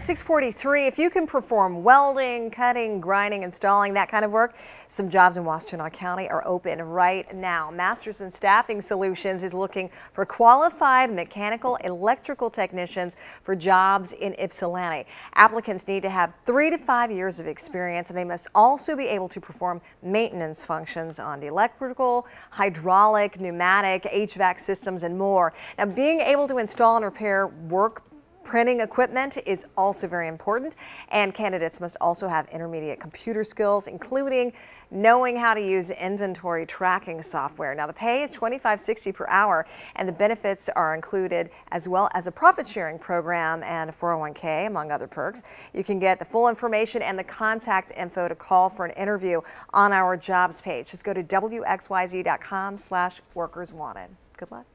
643, if you can perform welding, cutting, grinding, installing, that kind of work, some jobs in Washtenaw County are open right now. Masters and Staffing Solutions is looking for qualified mechanical electrical technicians for jobs in Ypsilanti. Applicants need to have three to five years of experience and they must also be able to perform maintenance functions on the electrical, hydraulic, pneumatic, HVAC systems, and more. Now, being able to install and repair work Printing equipment is also very important, and candidates must also have intermediate computer skills, including knowing how to use inventory tracking software. Now, the pay is 25 60 per hour, and the benefits are included as well as a profit sharing program and a 401k, among other perks. You can get the full information and the contact info to call for an interview on our jobs page. Just go to wxyz.com slash workers wanted. Good luck.